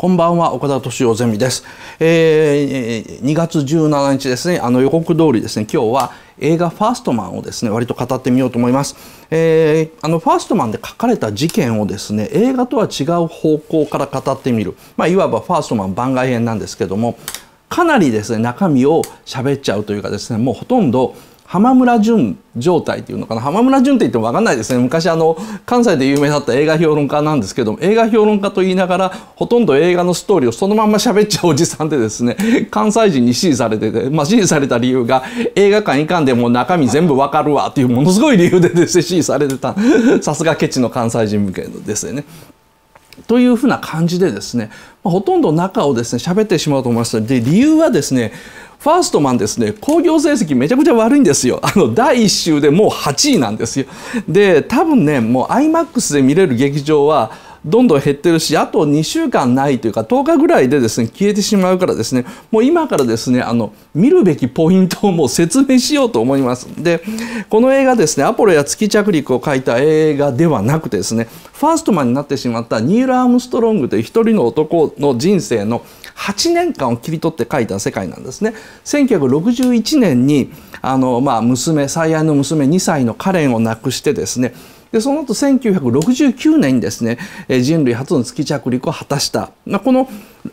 こんばんは、岡田敏夫ゼミです。えー、2月17日ですね、あの予告通りですね、今日は映画ファーストマンをですね、割と語ってみようと思います。えー、あのファーストマンで書かれた事件をですね、映画とは違う方向から語ってみる。まあ、いわばファーストマン番外編なんですけども、かなりですね、中身を喋っちゃうというかですね、もうほとんど浜村淳状態っていうのかな浜村淳って言っても分かんないですね昔あの関西で有名だった映画評論家なんですけども映画評論家と言いながらほとんど映画のストーリーをそのまんま喋っちゃうおじさんでですね関西人に支持されてて、まあ、支持された理由が映画館いかんでも中身全部分かるわっていうものすごい理由でですね支持されてたさすがケチの関西人向けですよね。というふうな感じでですね、ほとんど中をですね喋ってしまうと思いますで理由はですねファーストマンですね、興行成績めちゃくちゃ悪いんですよ。あの、第1週でもう8位なんですよ。で、多分ね、もう IMAX で見れる劇場は、どんどん減ってるしあと2週間ないというか10日ぐらいでですね消えてしまうからですねもう今からですねあの見るべきポイントをもう説明しようと思いますでこの映画ですねアポロや月着陸を描いた映画ではなくてですねファーストマンになってしまったニール・アームストロングという一人の男の人生の8年間を切り取って描いた世界なんですね1961年にあの、まあ、娘最愛の娘2歳のカレンを亡くしてですねでその後1969年にですね人類初の月着陸を果たした、まあ、この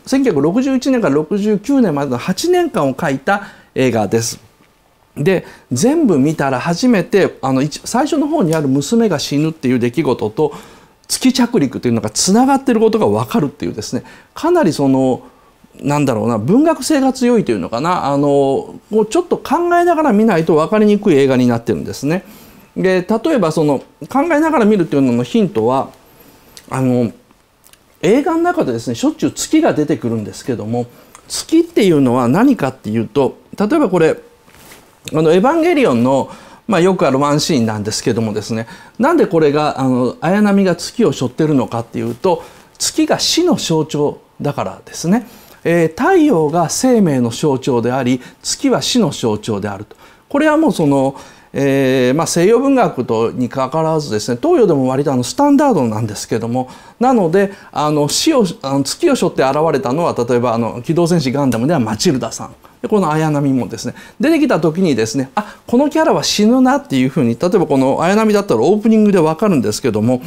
1961年から69年までの8年間を描いた映画です。で全部見たら初めてあの最初の方にある娘が死ぬっていう出来事と月着陸というのがつながってることが分かるっていうですねかなりそのなんだろうな文学性が強いというのかなあのちょっと考えながら見ないと分かりにくい映画になってるんですね。で例えばその考えながら見るっていうののヒントはあの映画の中でですねしょっちゅう月が出てくるんですけども月っていうのは何かっていうと例えばこれ「あのエヴァンゲリオンの」まあ、よくあるワンシーンなんですけどもですねなんでこれがあの綾波が月を背負ってるのかっていうと月が死の象徴だからですね、えー、太陽が生命の象徴であり月は死の象徴であるとこれはもうそのえー、まあ、西洋文学とにかかわらずですね東洋でも割とあのスタンダードなんですけどもなのであの死をあの月を背負って現れたのは例えばあの「機動戦士ガンダム」ではマチルダさん。でこの綾波もですね出てきた時にですねあこのキャラは死ぬなっていうふうに例えばこの綾波だったらオープニングで分かるんですけども、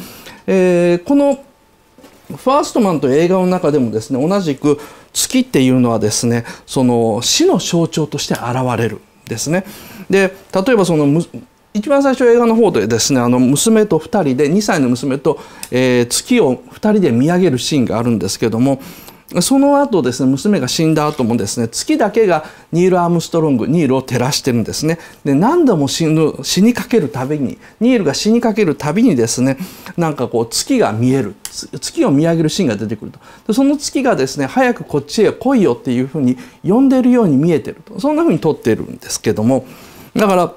えー、このファーストマンと映画の中でもですね同じく月っていうのはですねその死の象徴として現れるですね。で例えばその一番最初映画の方でですねあの娘と2人で2歳の娘と、えー、月を2人で見上げるシーンがあるんですけどもその後ですね娘が死んだ後もですね月だけがニール・アームストロングニールを照らしてるんですねで何度も死ぬ死にかけるたびにニールが死にかけるたびにですねなんかこう月が見える月を見上げるシーンが出てくるとでその月がですね早くこっちへ来いよっていうふうに呼んでるように見えてるとそんなふうに撮ってるんですけども。だから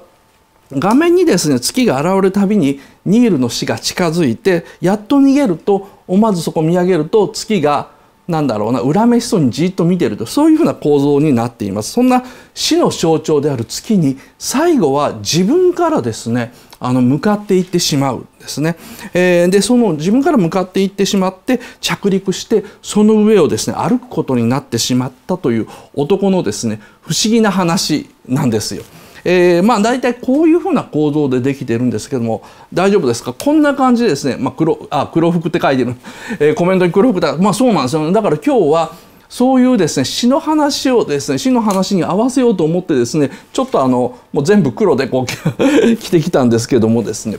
画面にですね月が現れるたびにニールの死が近づいてやっと逃げると思わずそこ見上げると月がなんだろうな恨めしそうにじっと見てるとそういうふうな構造になっていますそんな死の象徴である月に最後は自分からですねあの向かっていってしまうんですね、えー、でその自分から向かっていってしまって着陸してその上をですね歩くことになってしまったという男のですね不思議な話なんですよ。えー、まあ大体こういうふうな構造でできてるんですけども大丈夫ですかこんな感じですね、まあ、黒あ黒服って書いてる、えー、コメントに黒服だまあそうなんですよ、だから今日はそういうですね、詩の話をですね、詩の話に合わせようと思ってですね、ちょっとあの、もう全部黒でこう着 てきたんですけどもですね。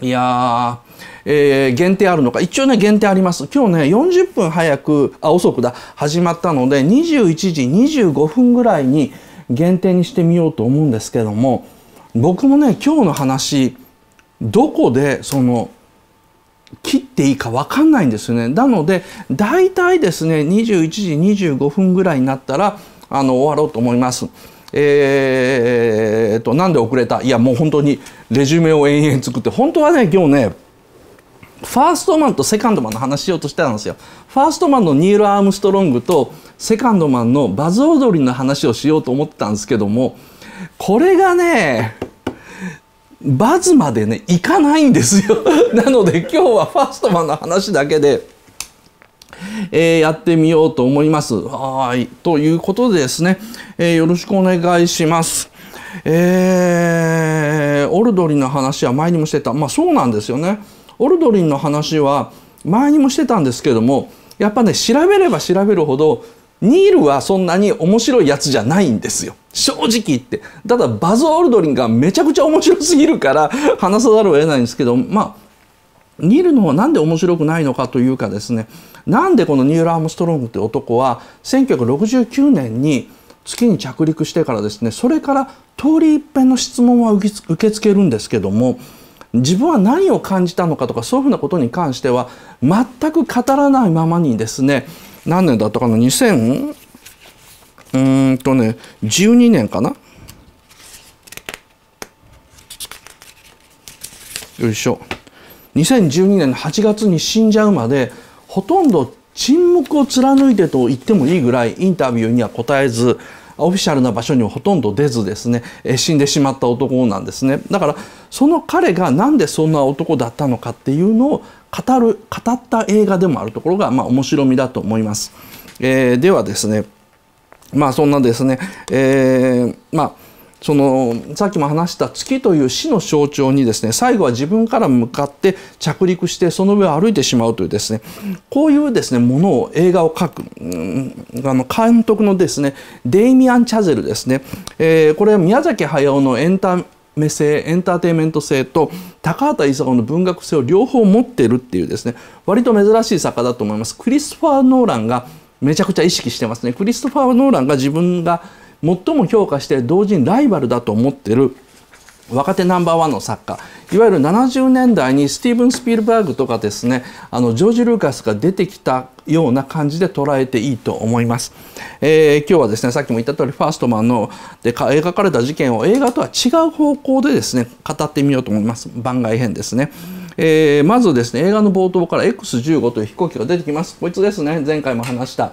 いやえー、限定あるのか一応ね限定あります今日ね40分早くあ遅くだ始まったので21時25分ぐらいに限定にしてみようと思うんですけども僕もね今日の話どこでその切っていいか分かんないんですよね。なので大体ですね21時25分ぐらいになったらあの終わろうと思います。えー、っとなんで遅れたいやもう本当にレジュメを延々作って本当はね今日ねファーストマンとセカンドマンの話しようとしてたんですよ。ファーストマンのニール・アームストロングとセカンドマンのバズ・オードリーの話をしようと思ってたんですけどもこれがねバズまでねいかないんですよ。なので今日はファーストマンの話だけで。えー、やってみようと思います。はいということでですね、えー、よろしくお願いします。えー、オルドリの話は前にもしてた。まあそうなんですよね。オルドリンの話は前にもしてたんですけどもやっぱね調べれば調べるほどニールはそんなに面白いやつじゃないんですよ。正直言って。ただバズ・オルドリンがめちゃくちゃ面白すぎるから話さざるを得ないんですけど、まあ、ニールの方は何で面白くないのかというかですね、なんでこのニール・アームストロングって男は1969年に月に着陸してからですね、それから通り一遍の質問は受け付けるんですけども、自分は何を感じたのかとかそういうふうなことに関しては全く語らないままにですね何年だったかな2000うんとね12年かなよいしょ2012年の8月に死んじゃうまでほとんど沈黙を貫いてと言ってもいいぐらいインタビューには答えずオフィシャルな場所にはほとんど出ずですね死んでしまった男なんですねだからその彼が何でそんな男だったのかっていうのを語る語った映画でもあるところが、まあ、面白みだと思います。えー、ではですねまあそんなですね、えー、まあそのさっきも話した月という死の象徴にですね最後は自分から向かって着陸してその上を歩いてしまうというですねこういうですねものを映画を描く、うん、あの監督のですねデイミアン・チャゼルですね、えー、これは宮崎駿のエンタ目性エンターテインメント性と高畑勲の文学性を両方持ってるっていうですね割と珍しい作家だと思いますクリストファー・ノーランがめちゃくちゃ意識してますねクリストファー・ノーランが自分が最も評価して同時にライバルだと思ってる若手ナンバーワンの作家いわゆる70年代にスティーブン・スピルバーグとかですねあのジョージ・ルーカスが出てきたような感じで捉えていいと思います、えー、今日はですねさっきも言った通りファーストマンので描かれた事件を映画とは違う方向でですね語ってみようと思います番外編ですね、えー、まずですね映画の冒頭から X15 という飛行機が出てきますこいつですね前回も話した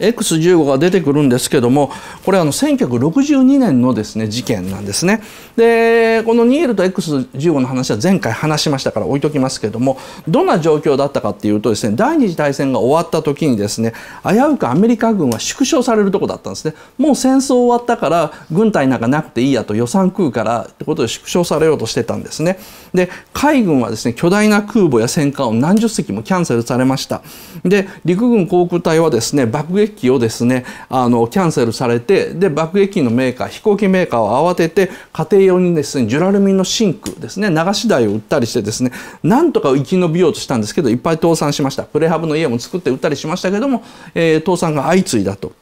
X15 が出てくるんですけどもこれあの1962年のですね事件なんですね。でこのニエルと X15 の話は前回話しましたから置いときますけどもどんな状況だったかっていうとですね第二次大戦が終わった時にですね危うくアメリカ軍は縮小されるとこだったんですね。もう戦争終わったから軍隊なんかなくていいやと予算食うからってことで縮小されようとしてたんですね。で海軍はですね巨大な空母や戦艦を何十隻もキャンセルされました。で陸軍航空隊はですね爆撃撃機をですねあのキャンセルされてで爆撃機のメーカー飛行機メーカーを慌てて家庭用にですねジュラルミンのシンクですね流し台を売ったりしてですねなんとか生き延びようとしたんですけどいっぱい倒産しましたプレハブの家も作って売ったりしましたけども、えー、倒産が相次いだと。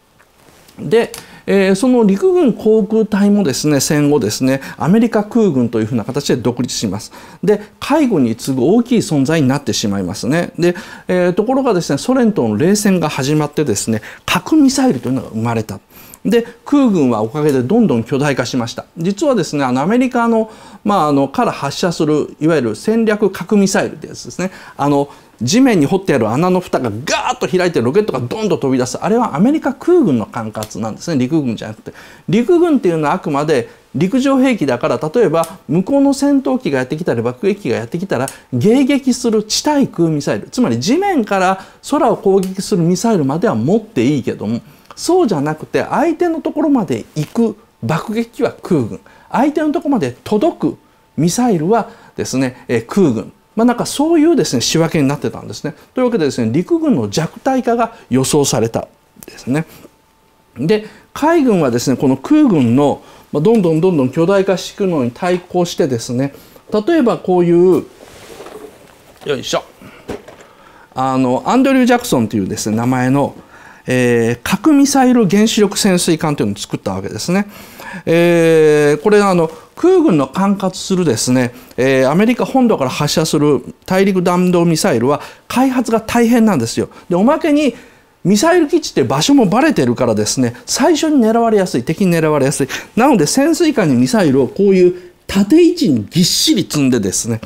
でえー、その陸軍航空隊もですね戦後ですねアメリカ空軍というふうな形で独立しますで海軍に次ぐ大きい存在になってしまいますねで、えー、ところがですねソ連との冷戦が始まってですね核ミサイルというのが生まれたで空軍はおかげでどんどん巨大化しました実はですねあのアメリカの,、まあ、あのから発射するいわゆる戦略核ミサイルってやつですねあの地面に掘ってある穴の蓋がガーッと開いてロケットがんどと飛び出すあれはアメリカ空軍の管轄なんですね陸軍じゃなくて陸軍っていうのはあくまで陸上兵器だから例えば向こうの戦闘機がやってきたり爆撃機がやってきたら迎撃する地対空ミサイルつまり地面から空を攻撃するミサイルまでは持っていいけどもそうじゃなくて相手のところまで行く爆撃機は空軍相手のところまで届くミサイルはですね、え空軍まあ、なんかそういうです、ね、仕分けになってたんですね。というわけでですね陸軍の弱体化が予想されたですね。で海軍はですねこの空軍のどんどんどんどん巨大化していくのに対抗してですね例えばこういうよいしょあのアンドリュー・ジャクソンというですね名前の、えー、核ミサイル原子力潜水艦というのを作ったわけですね。えー、これあの空軍の管轄するですね、えー、アメリカ本土から発射する大陸弾道ミサイルは開発が大変なんですよ。でおまけにミサイル基地って場所もバレてるからですね最初に狙われやすい敵に狙われやすいなので潜水艦にミサイルをこういう縦位置にぎっしり積んでですね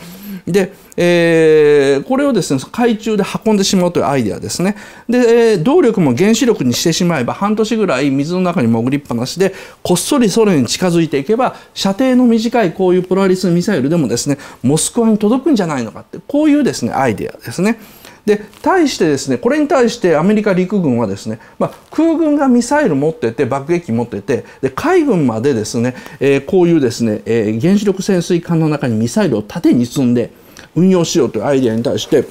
で、えー、これをですね、海中で運んでしまうというアイデアですね。で、動力も原子力にしてしまえば、半年ぐらい水の中に潜りっぱなしで、こっそりソ連に近づいていけば、射程の短いこういうプロアリスミサイルでもですね、モスクワに届くんじゃないのかって、こういうですね、アイデアですね。で対してですねこれに対してアメリカ陸軍はですね、まあ、空軍がミサイル持ってて爆撃機持っててで海軍までですね、えー、こういうですね、えー、原子力潜水艦の中にミサイルを縦に積んで運用しようというアイデアに対して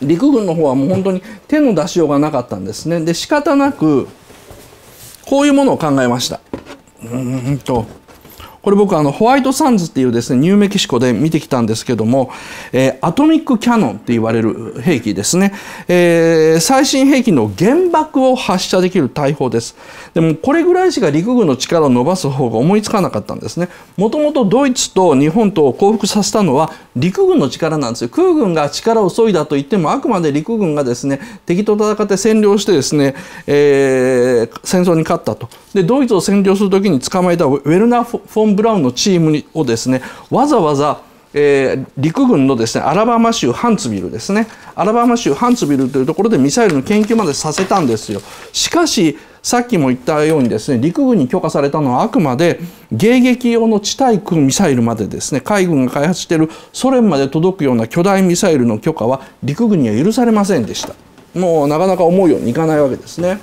陸軍の方はもう本当に手の出しようがなかったんですねで仕方なくこういうものを考えました。うんとこれ僕あのホワイトサンズっていうですねニューメキシコで見てきたんですけども、えー、アトミックキャノンって言われる兵器ですね、えー、最新兵器の原爆を発射できる大砲ですでもこれぐらいしか陸軍の力を伸ばす方が思いつかなかったんですねもともとドイツと日本とを降伏させたのは陸軍の力なんですよ空軍が力を削いだと言ってもあくまで陸軍がですね敵と戦って占領してですね、えー、戦争に勝ったとでドイツを占領する時に捕まえたウェルナー・フォン・ブラウンのチームをですねわざわざえー、陸軍のですねアラバマ州ハンツビルですねアラバマ州ハンツビルというところでミサイルの研究までさせたんですよしかしさっきも言ったようにですね陸軍に許可されたのはあくまで迎撃用の地対空ミサイルまでですね海軍が開発しているソ連まで届くような巨大ミサイルの許可は陸軍には許されませんでしたもうなかなか思うようにいかないわけですね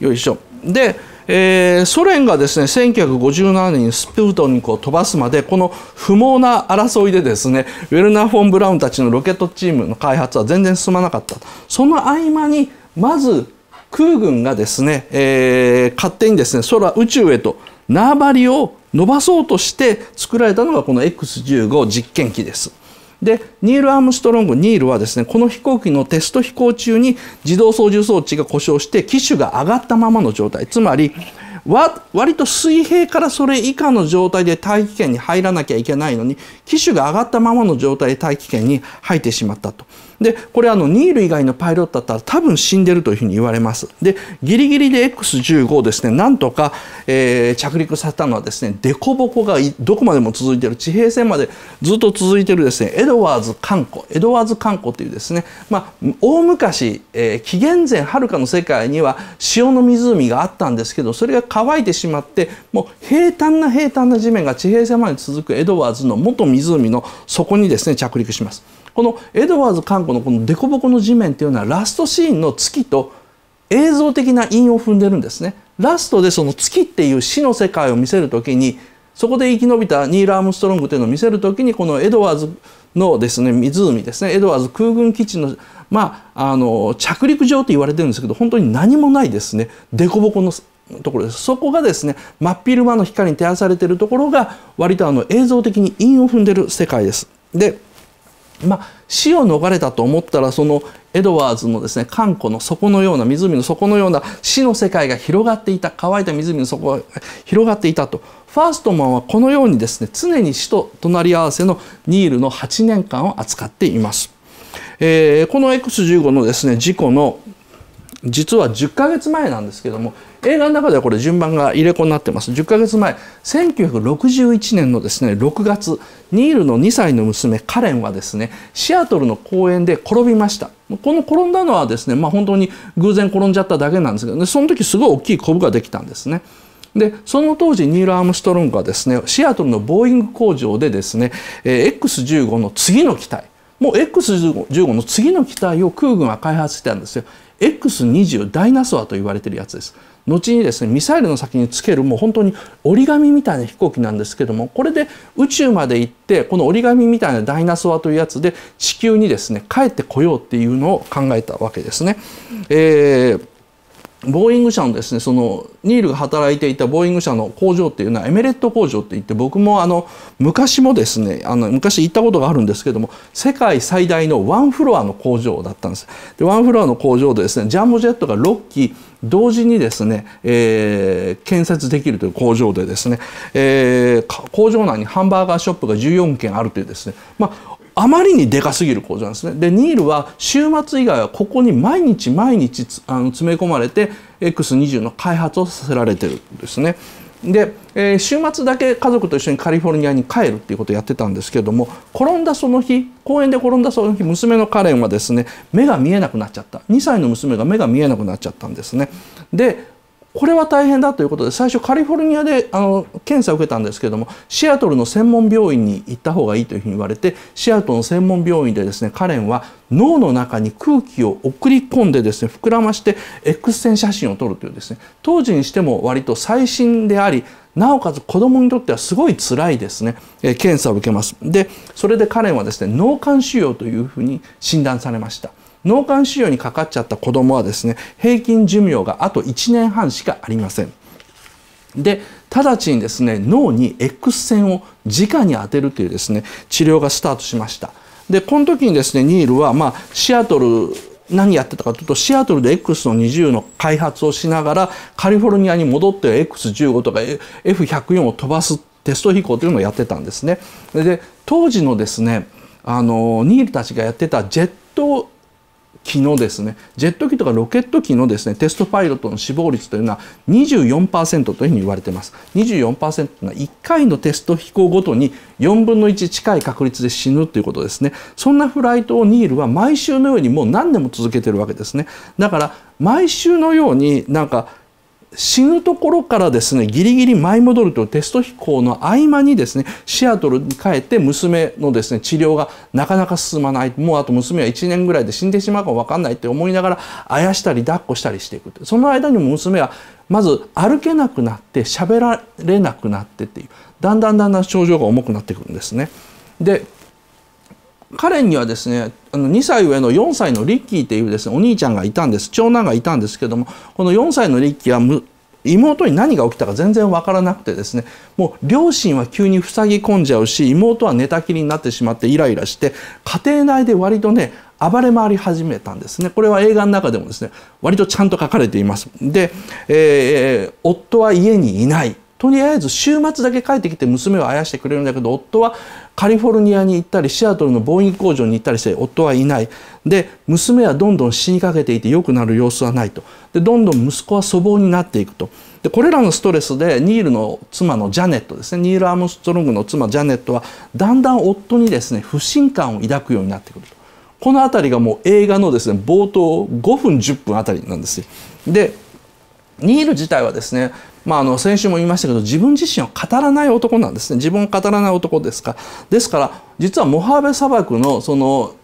よいしょでえー、ソ連がですね1957年にスプートニクを飛ばすまでこの不毛な争いでですねウェルナー・フォン・ブラウンたちのロケットチームの開発は全然進まなかったその合間にまず空軍がですね、えー、勝手にですね空宇宙へと縄張りを伸ばそうとして作られたのがこの X15 実験機です。で、ニール・アームストロング、ニールはですね、この飛行機のテスト飛行中に自動操縦装置が故障して機種が上がったままの状態。つまり、わ割と水平からそれ以下の状態で大気圏に入らなきゃいけないのに機種が上がったままの状態で大気圏に入ってしまったと。でこれあのニール以外のパイロットだったら多分死んでるというふうに言われますでギリギリで X15 をですねなんとか、えー、着陸させたのはですね凸凹がどこまでも続いている地平線までずっと続いてるですねエドワーズ観光エドワーズ観光というですねまあ大昔、えー、紀元前はるかの世界には潮の湖があったんですけどそれが乾いてしまってもう平坦な平坦な地面が地平線まで続くエドワーズの元湖の底にですね着陸します。このエドワーズ観光のこの凸凹の地面っていうのはラストシーンの月と映像的な韻を踏んでるんですね。ラストでその月っていう死の世界を見せる時にそこで生き延びたニール・アームストロングというのを見せる時にこのエドワーズのですね湖ですねエドワーズ空軍基地の,、まあ、あの着陸場と言われてるんですけど本当に何もないですね凸凹のところですそこがですね真っ昼間の光に照らされているところが割とあの映像的に韻を踏んでる世界です。でまあ、死を逃れたと思ったらそのエドワーズのですね漢湖の底のような湖の底のような死の世界が広がっていた乾いた湖の底が広がっていたとファーストマンはこのようにですね常に死と隣り合わせのニールの8年間を扱っています。えー、この X15 のですね事故の実は10ヶ月前なんですけども映画の中ではこれ順番が入れ子になってます10ヶ月前1961年のですね6月ニールの2歳の娘カレンはですねシアトルの公園で転びましたこの転んだのはですねまあ本当に偶然転んじゃっただけなんですけど、ね、その時すごい大きいコブができたんですねでその当時ニール・アームストロングはですねシアトルのボーイング工場でですね、X15 の次の機体もう X15 の次の機体を空軍は開発してたんですよ X20 ダイナソアと言われてるやつです後にですねミサイルの先につけるもう本当に折り紙みたいな飛行機なんですけどもこれで宇宙まで行ってこの折り紙みたいなダイナソアというやつで地球にですね帰ってこようっていうのを考えたわけですね。えーボーイング社のですねそのニールが働いていたボーイング社の工場っていうのはエメレット工場っていって僕もあの昔もですねあの昔行ったことがあるんですけども世界最大のワンフロアの工場だったんですでワンフロアの工場でですねジャンボジェットが6機同時にですね、えー、建設できるという工場でですね、えー、工場内にハンバーガーショップが14軒あるというですね、まあ、あまりにでかすぎる工場なんですね。でニールは週末以外はここに毎日毎日あの詰め込まれて X20 の開発をさせられてるんですね。で、えー、週末だけ家族と一緒にカリフォルニアに帰るっていうことをやってたんですけども転んだその日公園で転んだその日娘のカレンはですね目が見えなくなっちゃった2歳の娘が目が見えなくなっちゃったんですね。でこれは大変だということで最初カリフォルニアであの検査を受けたんですけどもシアトルの専門病院に行った方がいいというふうに言われてシアトルの専門病院でですねカレンは脳の中に空気を送り込んでですね膨らまして X 線写真を撮るというですね当時にしても割と最新でありなおかつ子供にとってはすごい辛いですね、え検査を受けますでそれでカレンはですね脳幹腫瘍というふうに診断されました。脳幹腫瘍にかかっちゃった子供はですね平均寿命があと1年半しかありません。で直ちにですね脳に X 線を直に当てるというですね治療がスタートしました。でこの時にですねニールは、まあ、シアトル何やってたかというとシアトルで X の20の開発をしながらカリフォルニアに戻って X15 とか F104 を飛ばすテスト飛行というのをやってたんですね。で当時のですねあのニールたちがやってたジェット機のですねジェット機とかロケット機のですねテストパイロットの死亡率というのは24%というふうに言われています24%というのは1回のテスト飛行ごとに4分の1近い確率で死ぬということですねそんなフライトをニールは毎週のようにもう何年も続けてるわけですねだから毎週のようになんか死ぬところからですねギリギリ舞い戻るというテスト飛行の合間にですねシアトルに帰って娘のですね治療がなかなか進まないもうあと娘は1年ぐらいで死んでしまうかも分かんないって思いながらあやしたり抱っこしたりしていくその間にも娘はまず歩けなくなって喋られなくなってっていうだんだんだんだん症状が重くなってくるんですね。でカレンにはですねあの2歳上の4歳のリッキーっていうですねお兄ちゃんがいたんです長男がいたんですけどもこの4歳のリッキーは妹に何が起きたか全然分からなくてですねもう両親は急に塞ぎ込んじゃうし妹は寝たきりになってしまってイライラして家庭内で割とね暴れ回り始めたんですねこれは映画の中でもですね割とちゃんと書かれていますで、えー、夫は家にいないとりあえず週末だけ帰ってきて娘をあやしてくれるんだけど夫はカリフォルニアに行ったりシアトルのボーイング工場に行ったりして夫はいないで娘はどんどん死にかけていて良くなる様子はないとでどんどん息子は粗暴になっていくとでこれらのストレスでニールの妻のジャネットですねニール・アームストロングの妻ジャネットはだんだん夫にですね不信感を抱くようになってくるとこの辺りがもう映画のですね冒頭5分10分あたりなんですよ。でニール自体はですねまあ、あの先週も言いましたけど自分自身を語らない男なんですね自分を語らない男ですかですから実はモハーベ砂漠のその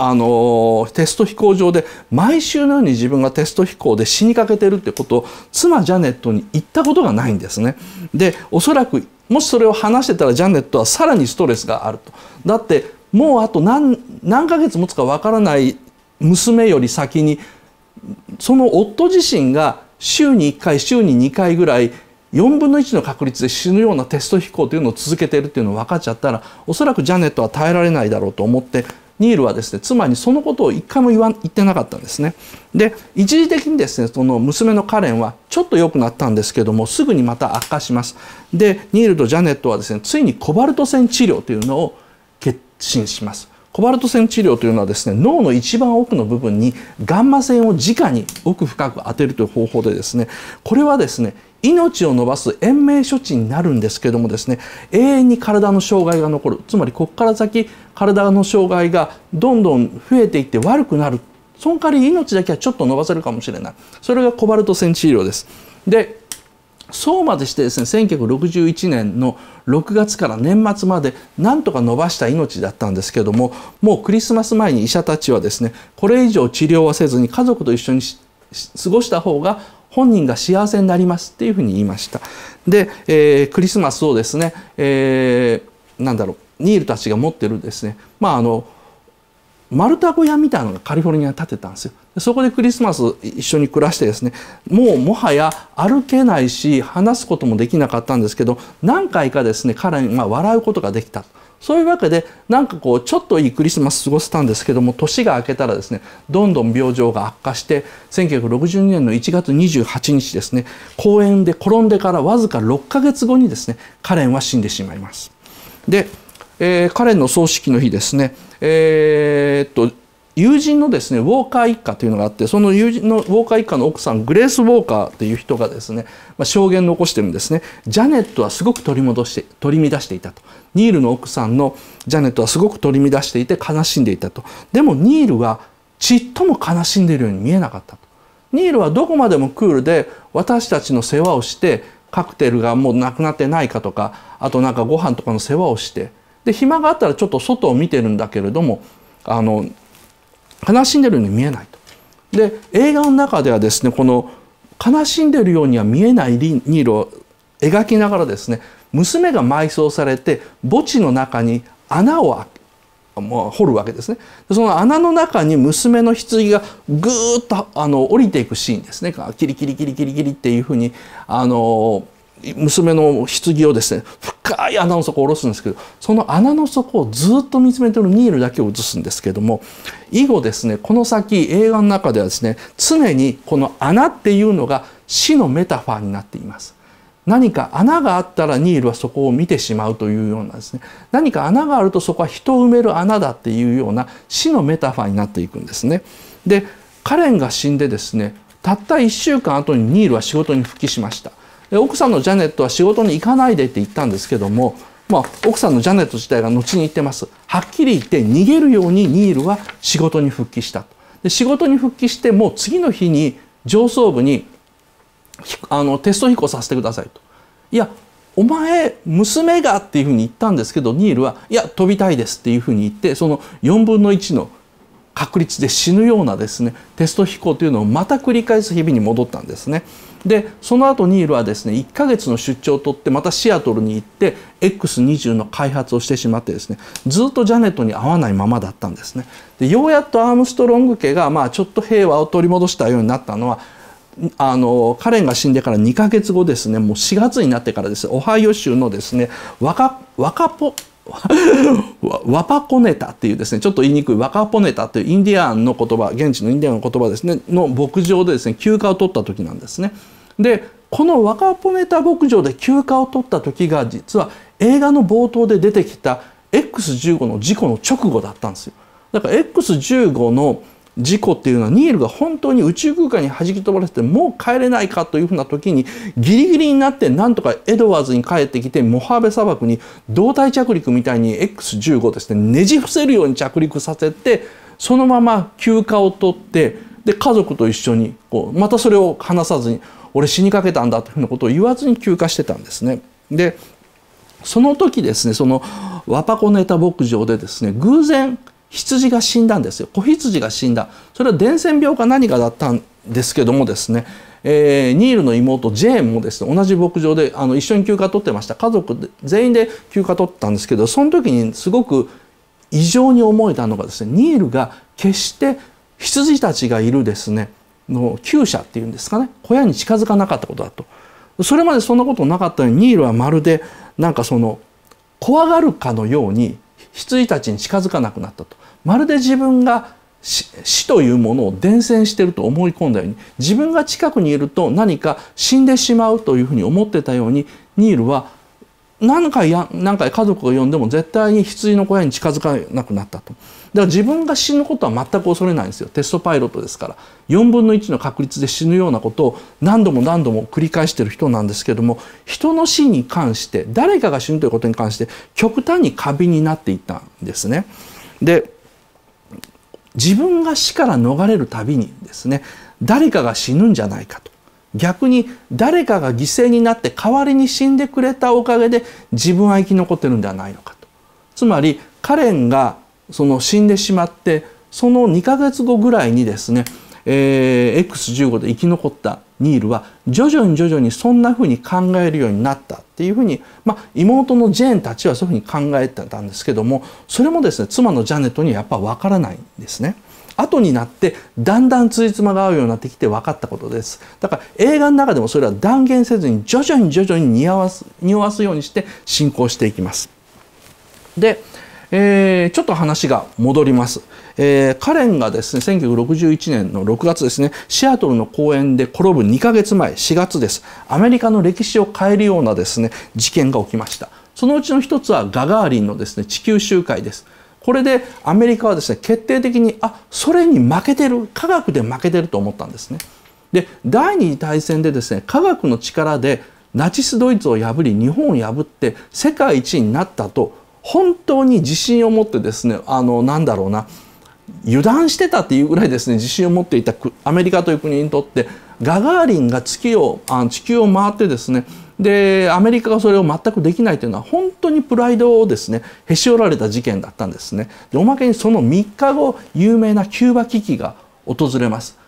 あのテスト飛行場で毎週のように自分がテスト飛行で死にかけてるってことを妻ジャネットに言ったことがないんですね。でおそらくもしそれを話してたらジャネットはさらにストレスがあると。だってもうあと何何ヶ月持つかわからない娘より先にその夫自身が週に1回週に2回ぐらい4分の1の確率で死ぬようなテスト飛行というのを続けているっていうのを分かっちゃったらおそらくジャネットは耐えられないだろうと思ってニールはですね妻にそのことを一回も言わ言ってなかったんですね。で一時的にですねその娘のカレンはちょっと良くなったんですけどもすぐにまた悪化します。でニールとジャネットはですねついにコバルト線治療というのを決心します。コバルト線治療というのはですね脳の一番奥の部分にガンマ線を直に奥深く当てるという方法でですねこれはですね命を延ばす延命処置になるんですけどもですね永遠に体の障害が残るつまりここから先体の障害がどんどん増えていって悪くなるその代わり命だけはちょっと伸ばせるかもしれないそれがコバルト線治療ですでそうまでしてですね1961年の6月から年末までなんとか伸ばした命だったんですけどももうクリスマス前に医者たちはですねこれ以上治療はせずに家族と一緒に過ごした方が本人が幸せになりますっていうふうに言いました。で、えー、クリスマスをですね、えー、なんだろうニールたちが持ってるですねまああのルタ小屋みたいなのがカリフォルニアに建てたんですよ。そこでクリスマス一緒に暮らしてですねもうもはや歩けないし話すこともできなかったんですけど何回かですね彼が笑うことができた。そういうわけでなんかこうちょっといいクリスマス過ごせたんですけども年が明けたらですねどんどん病状が悪化して1962年の1月28日ですね公園で転んでからわずか6ヶ月後にですねカレンは死んでしまいます。で、えー、カレンの葬式の日ですねえー、っと友人のですねウォーカー一家というのがあってその友人のウォーカー一家の奥さんグレース・ウォーカーという人がですね、まあ、証言残してるんですねジャネットはすごく取り戻して取り乱していたとニールの奥さんのジャネットはすごく取り乱していて悲しんでいたとでもニールはちっとも悲しんでいるように見えなかったとニールはどこまでもクールで私たちの世話をしてカクテルがもうなくなってないかとかあとなんかご飯とかの世話をしてで暇があったらちょっと外を見てるんだけれどもあの悲しんでるように見えないと。で映画の中ではですねこの悲しんでるようには見えないニールを描きながらですね娘が埋葬されて墓地の中に穴をもう掘るわけですねその穴の中に娘の棺がぐーっとあの降りていくシーンですねキリキリキリキリキリっていうふうにあの娘の棺をですね深い穴の底を下ろすんですけどその穴の底をずっと見つめてるニールだけを映すんですけども以後ですねこの先映画の中ではですね常にこの穴っていうのが死のメタファーになっています。何か穴があったらニールはそこを見てしまうというようなですね何か穴があるとそこは人を埋める穴だっていうような死のメタファーになっていくんですね。でカレンが死んでですねたった1週間後にニールは仕事に復帰しました。奥さんのジャネットは仕事に行かないでって言ったんですけども、まあ、奥さんのジャネット自体が後に言ってますはっきり言って逃げるようにニールは仕事に復帰したで仕事に復帰してもう次の日に上層部にあのテスト飛行させてくださいと。いやお前娘がっていうふうに言ったんですけどニールはいや飛びたいですっていうふうに言ってその4分の1の確率で死ぬようなですねテスト飛行というのをまた繰り返す日々に戻ったんですね。でその後ニールはですね1ヶ月の出張を取ってまたシアトルに行って X20 の開発をしてしまってですねずっとジャネットに会わないままだったんですねでようやっとアームストロング家が、まあ、ちょっと平和を取り戻したようになったのはあのカレンが死んでから2ヶ月後ですねもう4月になってからですオハイオ州のですね若若ポワパコネタっていうですね、ちょっと言いにくいワカポネタっていうインディアンの言葉、現地のインディアンの言葉ですね、の牧場でですね、休暇を取った時なんですね。で、このワカポネタ牧場で休暇を取った時が、実は映画の冒頭で出てきた X15 の事故の直後だったんですよ。だから X15 の事故っていうのはニールが本当に宇宙空間に弾き飛ばれてもう帰れないかというふうな時にギリギリになってなんとかエドワーズに帰ってきてモハーベ砂漠に胴体着陸みたいに X15 ですねねじ伏せるように着陸させてそのまま休暇を取ってで家族と一緒にこうまたそれを話さずに俺死にかけたんだというふうなことを言わずに休暇してたんですね。でその時ですねそのワパコネタ牧場でですね偶然羊が死んだんですよ子羊が死んだそれは伝染病か何かだったんですけどもですね、えー、ニールの妹ジェーンもですね同じ牧場であの一緒に休暇取ってました家族で全員で休暇取ったんですけどその時にすごく異常に思えたのがですねニールが決して羊たちがいるですねの厩舎っていうんですかね小屋に近づかなかったことだとそれまでそんなことなかったのにニールはまるでなんかその怖がるかのように羊たちに近づかなくなったとまるで自分が死というものを伝染してると思い込んだように自分が近くにいると何か死んでしまうというふうに思ってたようにニールは何回や何回家族が呼んでも絶対に羊の小屋に近づかなくなったと。から自分が死ぬことは全く恐れないんですよテストパイロットですから4分の1の確率で死ぬようなことを何度も何度も繰り返してる人なんですけども人の死に関して誰かが死ぬということに関して極端に過敏になっていったんですね。で自分が死から逃れるたびにですね誰かが死ぬんじゃないかと逆に誰かが犠牲になって代わりに死んでくれたおかげで自分は生き残ってるんではないのかとつまりカレンがその死んでしまってその2ヶ月後ぐらいにですね、えー、X15 で生き残ったニールは徐々に徐々にそんな風に考えるようになったっていう風に、まあ、妹のジェーンたちはそういう風に考えてたんですけどもそれもですね妻のジャネットにはやっぱ分からないんですね。後になってだんだん辻褄が合うようになってきて分かったことですだから映画の中でもそれは断言せずに徐々に徐々に匂わすわすようにして進行していきます。でえー、ちょっと話が戻ります、えー、カレンがですね1961年の6月ですねシアトルの公園で転ぶ2ヶ月前4月ですアメリカの歴史を変えるようなですね事件が起きましたそのうちの一つはガガーリンのですね地球周回ですこれでアメリカはですね決定的にあそれに負けてる科学で負けてると思ったんですねで第二次大戦でですね科学の力でナチスドイツを破り日本を破って世界一になったと本当に自信を持ってですねあのなんだろうな油断してたっていうぐらいですね自信を持っていたアメリカという国にとってガガーリンが月をあ地球を回ってですねでアメリカがそれを全くできないというのは本当にプライドをですねへし折られた事件だったんですねでおまけにその3日後有名なキューバ危機が訪れます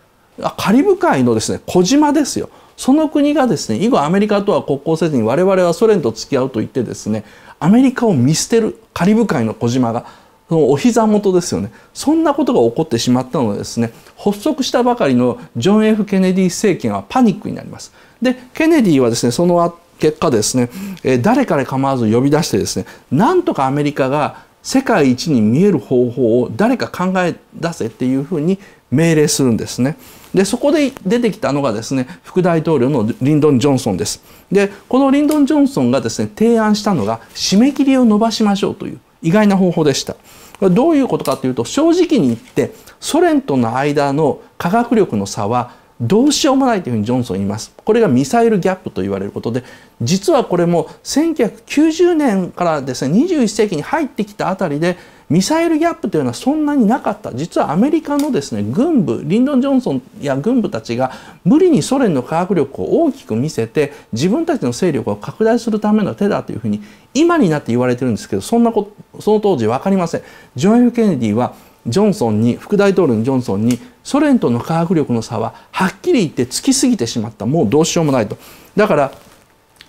カリブ海のですね小島ですよその国がですね以後アメリカとは国交せずに我々はソ連と付き合うと言ってですねアメリカを見捨てるカリブ海の小島がそのお膝元ですよねそんなことが起こってしまったのでですね発足したばかりのジョン・ F・ ケネディ政権はパニックになります。でケネディはですねその結果ですね、え誰から構わず呼び出してですねなんとかアメリカが世界一に見える方法を誰か考え出せっていうふうに命令するんですね。でそこで出てきたのがですね副大統領のリンドン・ジョンソンですでこのリンドン・ジョンソンがですね提案したのが締め切りを伸ばしましょうという意外な方法でしたこれどういうことかというと正直に言ってソ連との間の科学力の差はどうしようもないというふうにジョンソン言います。これがミサイルギャップと言われることで、実はこれも1990年からですね、21世紀に入ってきたあたりで、ミサイルギャップというのはそんなになかった実はアメリカのですね軍部リンドン・ジョンソンや軍部たちが無理にソ連の科学力を大きく見せて自分たちの勢力を拡大するための手だというふうに今になって言われてるんですけどそんなことその当時分かりません。ジョン・ F・ ケネディはジョンソンに副大統領のジョンソンにソ連との科学力の差ははっきり言ってつきすぎてしまったもうどうしようもないとだから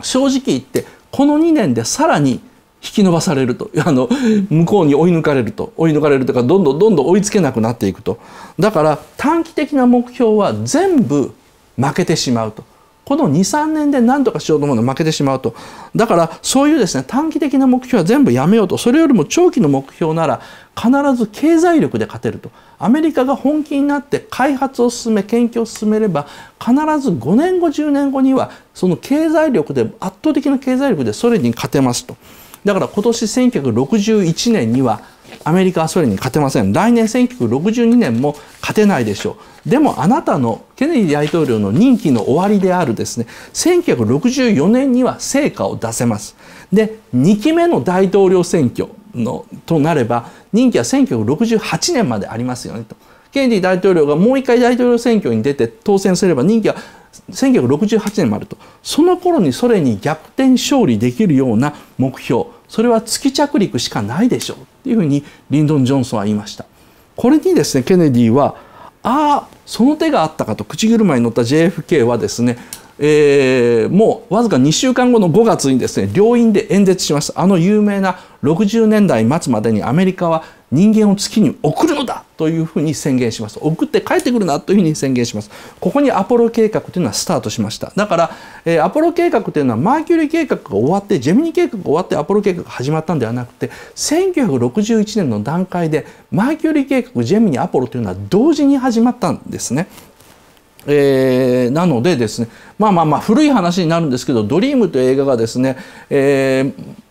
正直言ってこの2年でさらに引き伸ばされると あの向こうに追い抜かれると追い抜かれるというかどんどんどんどん追いつけなくなっていくとだから短期的な目標は全部負けてしまうとこの23年で何とかしようと思うの負けてしまうとだからそういうですね短期的な目標は全部やめようとそれよりも長期の目標なら必ず経済力で勝てるとアメリカが本気になって開発を進め研究を進めれば必ず5年後10年後にはその経済力で圧倒的な経済力でソ連に勝てますと。だから今年1961年にはアメリカはソ連に勝てません来年1962年も勝てないでしょうでもあなたのケネディ大統領の任期の終わりであるですね1964年には成果を出せますで2期目の大統領選挙のとなれば任期は1968年までありますよねとケネディ大統領がもう一回大統領選挙に出て当選すれば任期は1968年もあるとその頃にソ連に逆転勝利できるような目標それは月着陸しかないでしょうっていうふうにリンドン・ジョンソンは言いましたこれにですねケネディはああその手があったかと口車に乗った JFK はですねえー、もうわずか2週間後の5月にですね両院で演説しますあの有名な60年代末までにアメリカは人間を月に送るのだというふうに宣言します送って帰ってくるなというふうに宣言しますここにアポロ計画というのはスタートしましただから、えー、アポロ計画というのはマーキュリー計画が終わってジェミニ計画が終わってアポロ計画が始まったんではなくて1961年の段階でマーキュリー計画ジェミニアポロというのは同時に始まったんですねえー、なのでですねまあまあまあ古い話になるんですけど「ドリーム」という映画がですね、えー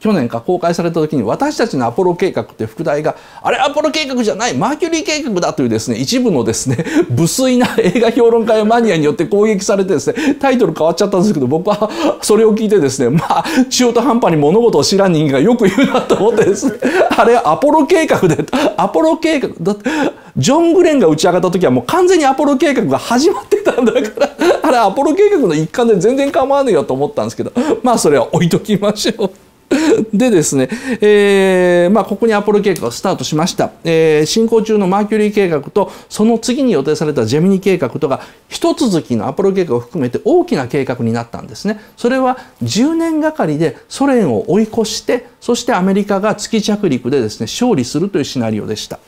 去年か公開された時に私たちのアポロ計画って副題があれアポロ計画じゃないマーキュリー計画だというですね一部のですね 無粋な映画評論家やマニアによって攻撃されてですねタイトル変わっちゃったんですけど僕はそれを聞いてですねまあ中途半端に物事を知らん人間がよく言うなと思ってですねあれアポロ計画でアポロ計画だってジョン・グレンが打ち上がった時はもう完全にアポロ計画が始まってたんだから あれアポロ計画の一環で全然構わねえよと思ったんですけど まあそれは置いときましょう でですね、えー、まあ、ここにアポロ計画がスタートしました、えー、進行中のマーキュリー計画とその次に予定されたジェミニ計画とが一続きのアポロ計画を含めて大きな計画になったんですねそれは10年がかりでソ連を追い越してそしてアメリカが月着陸でですね勝利するというシナリオでした。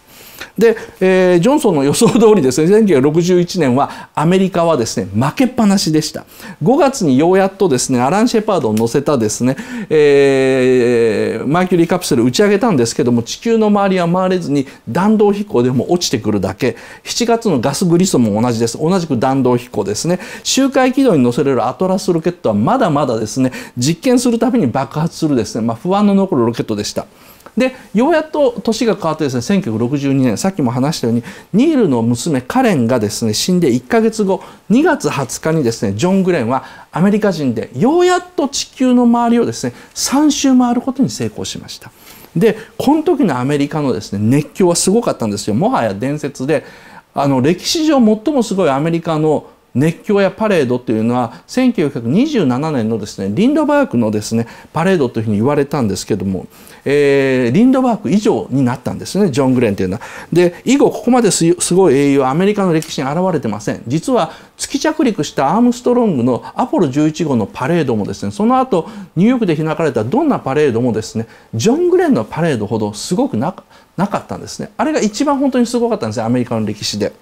で、えー、ジョンソンの予想通りですね1961年はアメリカはですね負けっぱなしでした5月にようやっとですねアラン・シェパードを乗せたですね、えー、マーキュリーカプセル打ち上げたんですけども地球の周りは回れずに弾道飛行でも落ちてくるだけ7月のガスグリソも同じです同じく弾道飛行ですね周回軌道に乗せられるアトラスロケットはまだまだですね実験するたびに爆発するですね、まあ、不安の残るロケットでした。でようやっと年が変わってですね1962年さっきも話したようにニールの娘カレンがですね死んで1ヶ月後2月20日にですねジョン・グレンはアメリカ人でようやっと地球の周りをですね3周回ることに成功しました。でこの時のアメリカのですね熱狂はすごかったんですよもはや伝説であの歴史上最もすごいアメリカの熱狂やパレードというのは1927年のですねリンドバーグのですねパレードというふうに言われたんですけども、えー、リンドバーグ以上になったんですねジョン・グレンというのは。で以後ここまですごい英雄はアメリカの歴史に現れてません。実は月着陸したアームストロングのアポロ11号のパレードもですねその後ニューヨークで開かれたどんなパレードもですねジョン・グレンのパレードほどすごくなかったんですね。あれが一番本当にすごかったんですアメリカの歴史で。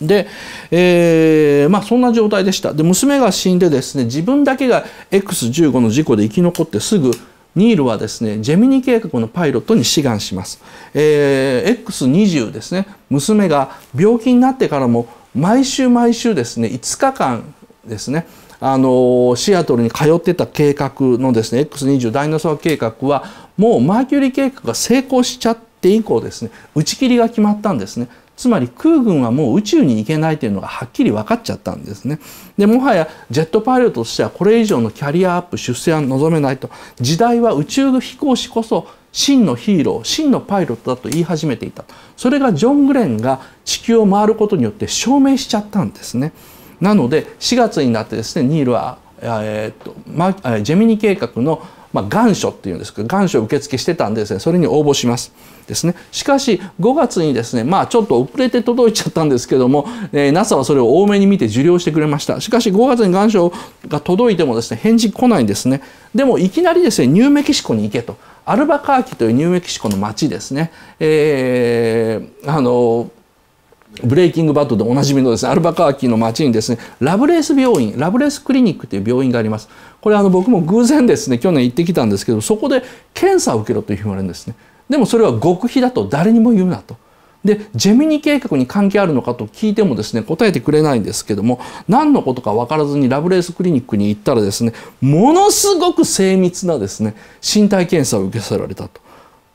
で、えー、まあそんな状態でしたで娘が死んでですね自分だけが X15 の事故で生き残ってすぐニールはですねジェミニ計画のパイロットに志願します、えー、X20 ですね娘が病気になってからも毎週毎週ですね5日間ですねあのシアトルに通ってた計画のですね X20 ダイナソア計画はもうマーキュリー計画が成功しちゃって以降ですね打ち切りが決まったんですねつまり空軍はもう宇宙に行けないというのがはっきり分かっちゃったんですね。でもはやジェットパイロットとしてはこれ以上のキャリアアップ出世は望めないと時代は宇宙飛行士こそ真のヒーロー真のパイロットだと言い始めていたそれがジョン・グレンが地球を回ることによって証明しちゃったんですね。なので4月になってですねニールは、えー、っとジェミニ計画の「まあ、願書っていうんですけど願書受付してたんですねそれに応募しますですねしかし5月にですねまあちょっと遅れて届いちゃったんですけども、えー、NASA はそれを多めに見て受領してくれましたしかし5月に願書が届いてもですね返事来ないんですねでもいきなりですねニューメキシコに行けとアルバカーキというニューメキシコの町ですね、えー、あのブレイキングバッドでおなじみのですね、アルバカーキの町にですね、ラブレース病院、ラブレースクリニックという病院があります。これあの僕も偶然ですね、去年行ってきたんですけど、そこで検査を受けろというふうに言われるんですね。でもそれは極秘だと誰にも言うなと。で、ジェミニ計画に関係あるのかと聞いてもですね、答えてくれないんですけども、何のことか分からずにラブレースクリニックに行ったらですね、ものすごく精密なですね、身体検査を受けさせられたと。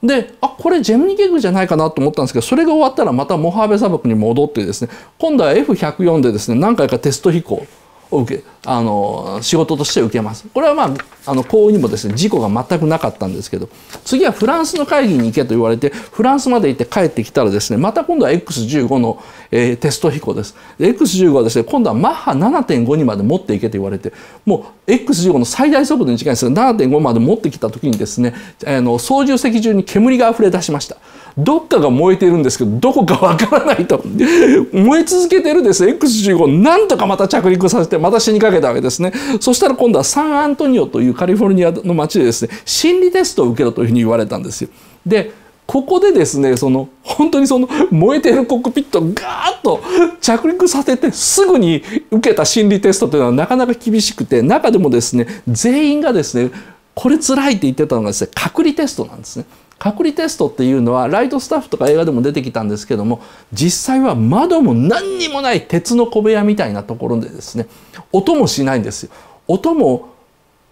であこれジェムニゲグじゃないかなと思ったんですけどそれが終わったらまたモハーベ砂漠に戻ってですね今度は F104 でですね何回かテスト飛行受けあの仕事として受けますこれはまああの幸運にもですね事故が全くなかったんですけど次はフランスの会議に行けと言われてフランスまで行って帰ってきたらですねまた今度は X15 の、えー、テスト飛行です X15 はですね今度はマッハ7.5にまで持っていけと言われてもう X15 の最大速度に近いんですが7.5まで持ってきた時にですねあの操縦席中に煙があふれ出しました。どっかが燃えているんですけどどこかわからないと 燃え続けてるんです X15 なんとかまた着陸させてまた死にかけたわけですねそしたら今度はサンアントニオというカリフォルニアの街でですね心理テストを受けろというふうに言われたんですよ。でここでですねその本当にその燃えてるコックピットをガーッと着陸させてすぐに受けた心理テストというのはなかなか厳しくて中でもですね全員がですねこれ辛いって言ってたのがですね隔離テストなんですね。隔離テストっていうのはライトスタッフとか映画でも出てきたんですけども実際は窓も何にもない鉄の小部屋みたいなところでですね音もしないんですよ音も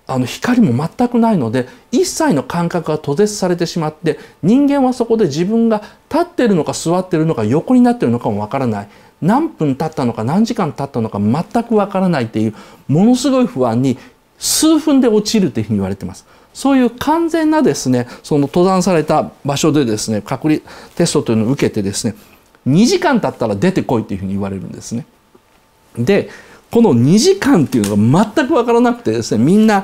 あの光も全くないので一切の感覚が途絶されてしまって人間はそこで自分が立ってるのか座ってるのか横になってるのかもわからない何分経ったのか何時間経ったのか全くわからないっていうものすごい不安に数分で落ちるというふうに言われてます。そういう完全なですねその登山された場所でですね隔離テストというのを受けてですね2時間経ったら出てこいというふうに言われるんですね。でこの2時間っていうのが全く分からなくてですねみんな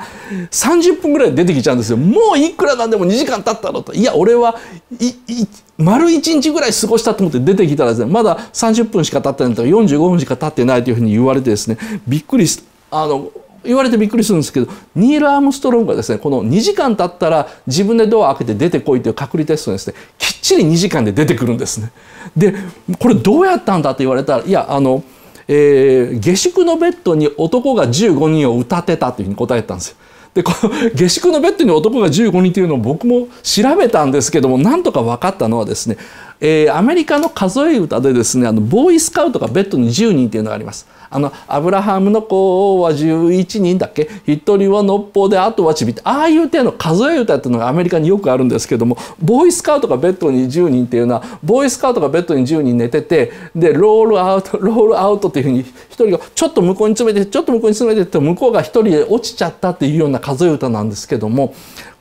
30分ぐらい出てきちゃうんですよもういくらなんでも2時間経ったろといや俺はいい丸1日ぐらい過ごしたと思って出てきたらですねまだ30分しか経ってないとか45分しか経ってないというふうに言われてですねびっくりあの言われてびっくりするんですけどニール・アームストロングがですねこの2時間経ったら自分でドア開けて出てこいという隔離テストにですねきっちり2時間で出てくるんですね。でこれどうやったんだって言われたらいやあの、えー、下宿のベッドに男が15人を歌ってたというふうに答えたんですよ。でこの下宿のベッドに男が15人というのを僕も調べたんですけどもなんとか分かったのはですね、えー、アメリカの数え歌でですねあのボーイスカウトがベッドに10人というのがあります。あのアブラハムの子は11人だっけ1人はのっぽであとはちびってああいう手の数え歌っていうのがアメリカによくあるんですけどもボーイスカウトがベッドに10人っていうのはボーイスカウトがベッドに10人寝ててでロールアウトロールアウトっていうふうに1人がちょっと向こうに詰めてちょっと向こうに詰めてって向こうが1人で落ちちゃったっていうような数え歌なんですけども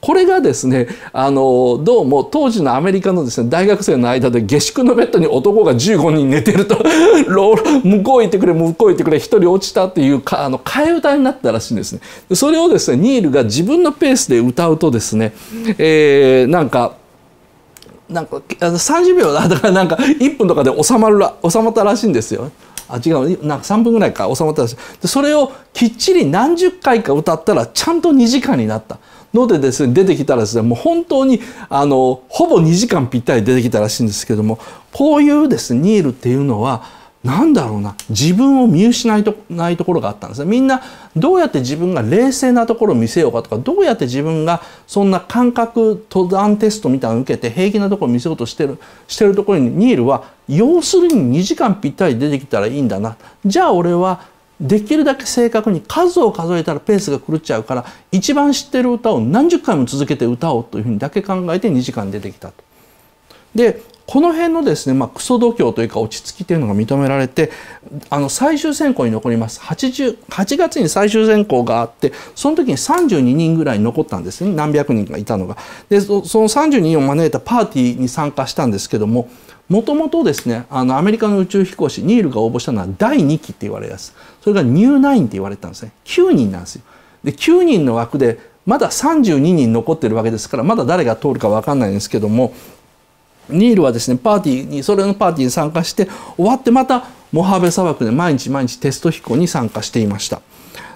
これがですねあのどうも当時のアメリカのですね大学生の間で下宿のベッドに男が15人寝てると ロール向こう行ってくれ向こう行ってくれてくれ人落ちたっていうかあの替え歌になったらしいんですねそれをですねニールが自分のペースで歌うとですね、えー、なんかなんかあの30秒だからなんか1分とかで収まるら収まったらしいんですよ。あ違うなんか3分ぐらいか収まったらしいでそれをきっちり何十回か歌ったらちゃんと2時間になったのでですね出てきたらですねもう本当にあのほぼ2時間ぴったり出てきたらしいんですけどもこういうですねニールっていうのはなんだろうな自分を見失いとないところがあったんですねみんなどうやって自分が冷静なところを見せようかとかどうやって自分がそんな感覚登山テストみたいなのを受けて平気なところを見せようとしてるしてるところにニールは要するに2時間ぴったり出てきたらいいんだなじゃあ俺はできるだけ正確に数を数えたらペースが狂っちゃうから一番知ってる歌を何十回も続けて歌おうというふうにだけ考えて2時間出てきたと。でこの辺のですね、まあ、クソ度胸というか落ち着きというのが認められてあの最終選考に残ります8月に最終選考があってその時に32人ぐらい残ったんですね何百人がいたのがでその32人を招いたパーティーに参加したんですけどももともとですねあのアメリカの宇宙飛行士ニールが応募したのは第2期って言われるやつそれがニューナインって言われたんですね9人なんですよで9人の枠でまだ32人残ってるわけですからまだ誰が通るか分かんないんですけどもニールはですねパーティーにそれのパーティーに参加して終わってまたモハベ砂漠で毎日毎日テスト飛行に参加していました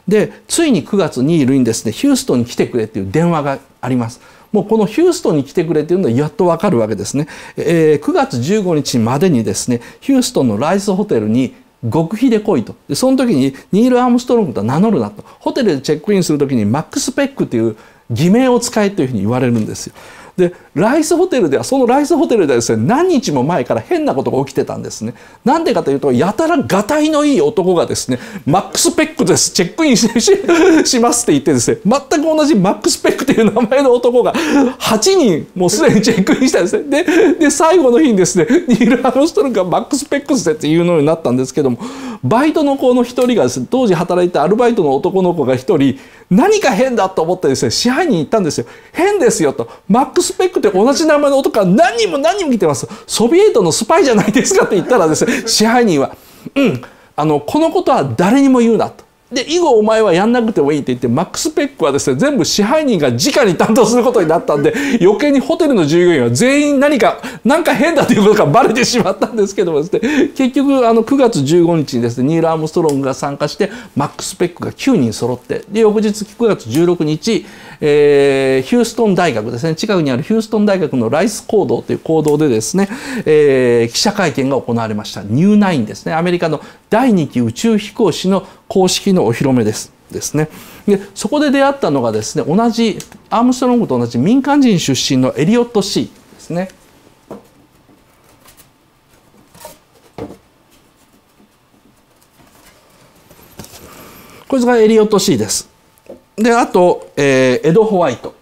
でついに9月ニールにですねヒューストンに来てくれっていう電話がありますもうこのヒューストンに来てくれっていうのはやっとわかるわけですね、えー、9月15日までにですねヒューストンのライスホテルに極秘で来いと。で、その時にニール・アームストロングと名乗るなと。ホテルでチェックインする時にマックス・ペックという偽名を使えというふうに言われるんですよ。でライスホテルではそのライスホテルではですね何日も前から変なことが起きてたんですねなんでかというとやたらがたいのいい男がですねマックスペックですチェックインししますって言ってですね全く同じマックスペックという名前の男が8人もうすでにチェックインしたんですねでで最後の日にですねニール・アームストロングがマックスペックスでっていうのになったんですけどもバイトの子の1人がです、ね、当時働いたアルバイトの男の子が1人何か変だと思ってですね支配人に行ったんですよ変ですよとマックススペックって同じ名前の男が何人も何人も来てます。ソビエトのスパイじゃないですかって言ったらですね、支配人は、うん、あの、このことは誰にも言うなと。で以後お前はやんなくてもいいって言ってマックス・ペックはですね全部支配人が直に担当することになったんで 余計にホテルの従業員は全員何か何か変だということがバレてしまったんですけどもですね結局あの9月15日にですねニール・アームストロングが参加してマックス・ペックが9人揃ってで翌日9月16日、えー、ヒューストン大学ですね近くにあるヒューストン大学のライス行動という行動でですね、えー、記者会見が行われましたニューナインですねアメリカの第2期宇宙飛行士の公式のお披露目です。ですね。で、そこで出会ったのがですね、同じ、アームストロングと同じ民間人出身のエリオット・シーですね。こいつがエリオット・シーです。で、あと、えー、エド・ホワイト。